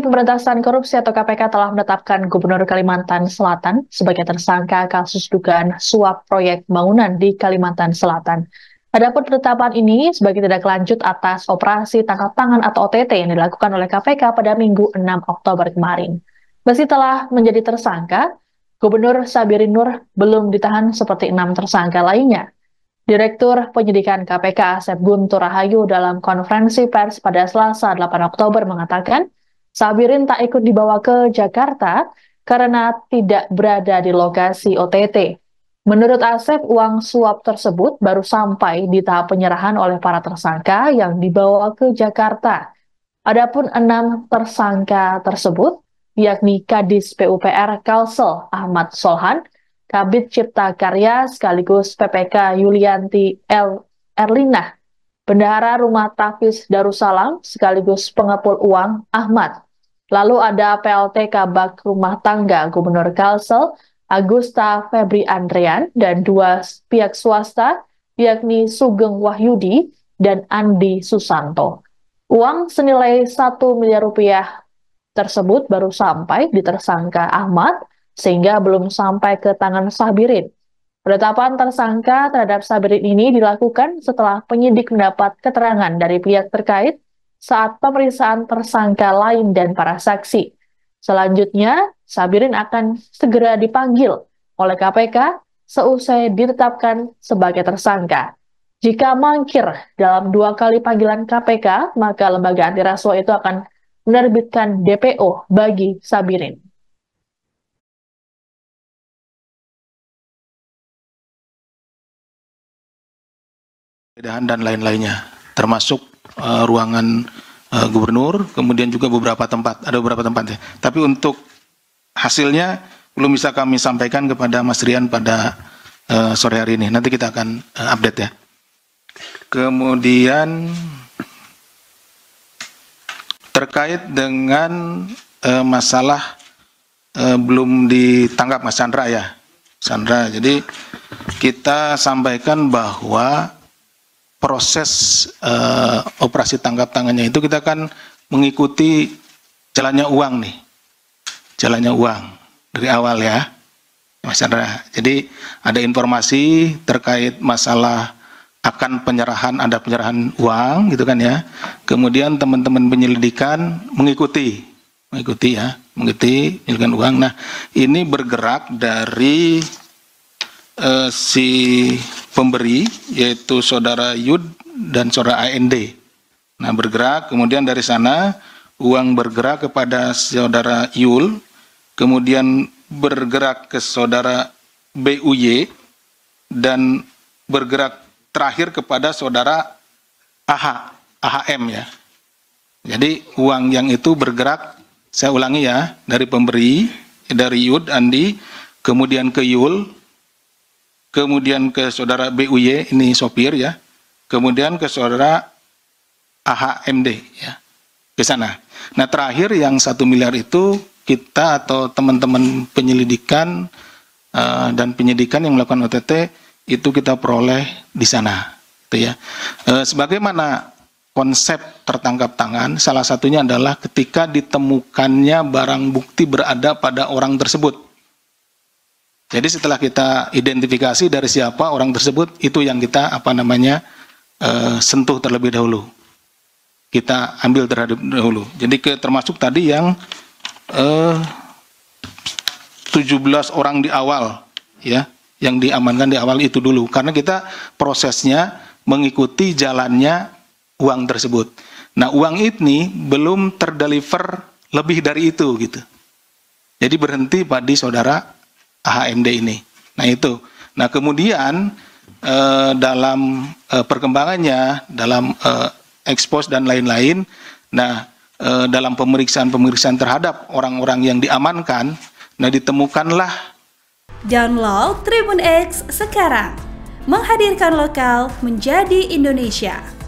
Pemberantasan Korupsi atau KPK telah menetapkan Gubernur Kalimantan Selatan sebagai tersangka kasus dugaan suap proyek bangunan di Kalimantan Selatan. Adapun penetapan ini sebagai tindak lanjut atas operasi tangkap tangan atau OTT yang dilakukan oleh KPK pada Minggu 6 Oktober kemarin. Meski telah menjadi tersangka, Gubernur Sabirin Nur belum ditahan seperti enam tersangka lainnya. Direktur Penyidikan KPK Asep Guntur Rahayu dalam konferensi pers pada Selasa 8 Oktober mengatakan, Sabirin tak ikut dibawa ke Jakarta karena tidak berada di lokasi OTT. Menurut Asep, uang suap tersebut baru sampai di tahap penyerahan oleh para tersangka yang dibawa ke Jakarta. Adapun enam tersangka tersebut, yakni Kadis PUPR Kalsel Ahmad Solhan, Kabit Cipta Karya sekaligus PPK Yulianti L. Erlina Bendahara Rumah Tafis Darussalam sekaligus pengepul uang Ahmad. Lalu ada PLT Kabak Rumah Tangga Gubernur Kalsel Agusta Febri Andrian dan dua pihak swasta yakni Sugeng Wahyudi dan Andi Susanto. Uang senilai 1 miliar rupiah tersebut baru sampai di tersangka Ahmad sehingga belum sampai ke tangan Sabirin Penetapan tersangka terhadap Sabirin ini dilakukan setelah penyidik mendapat keterangan dari pihak terkait saat pemeriksaan tersangka lain dan para saksi. Selanjutnya, Sabirin akan segera dipanggil oleh KPK seusai ditetapkan sebagai tersangka. Jika mangkir dalam dua kali panggilan KPK, maka lembaga antiraswa itu akan menerbitkan DPO bagi Sabirin. Pedahan dan lain-lainnya, termasuk uh, ruangan uh, gubernur, kemudian juga beberapa tempat, ada beberapa tempat ya. Tapi untuk hasilnya belum bisa kami sampaikan kepada Mas Rian pada uh, sore hari ini. Nanti kita akan uh, update ya. Kemudian terkait dengan uh, masalah uh, belum ditangkap Mas Chandra ya. Sandra, jadi kita sampaikan bahwa proses uh, operasi tangkap tangannya itu kita akan mengikuti jalannya uang nih. Jalannya uang dari awal ya. Mas Chandra. Jadi ada informasi terkait masalah akan penyerahan ada penyerahan uang gitu kan ya. Kemudian teman-teman penyelidikan mengikuti mengikuti ya, mengikuti penyelidikan uang. Nah, ini bergerak dari uh, si pemberi yaitu saudara Yud dan saudara AND. Nah, bergerak kemudian dari sana uang bergerak kepada saudara Yul, kemudian bergerak ke saudara BUY dan bergerak terakhir kepada saudara AH, AHM ya. Jadi uang yang itu bergerak, saya ulangi ya, dari pemberi, dari Yud, Andi, kemudian ke Yul, kemudian ke saudara BUY ini sopir ya, kemudian ke saudara AHMD ya ke sana. Nah terakhir yang satu miliar itu kita atau teman-teman penyelidikan uh, dan penyidikan yang melakukan OTT itu kita peroleh di sana, gitu ya. Uh, sebagaimana konsep tertangkap tangan, salah satunya adalah ketika ditemukannya barang bukti berada pada orang tersebut jadi setelah kita identifikasi dari siapa orang tersebut, itu yang kita apa namanya e, sentuh terlebih dahulu. Kita ambil terhadap dahulu. Jadi ke, termasuk tadi yang e, eh, 17 orang di awal, ya, yang diamankan di awal itu dulu. Karena kita prosesnya mengikuti jalannya uang tersebut. Nah uang ini belum terdeliver lebih dari itu gitu. Jadi berhenti pada saudara AHMD ini. Nah itu. Nah kemudian eh, dalam eh, perkembangannya, dalam eh, ekspos dan lain-lain, nah eh, dalam pemeriksaan-pemeriksaan terhadap orang-orang yang diamankan, nah ditemukanlah. Download Tribun X sekarang, menghadirkan lokal menjadi Indonesia.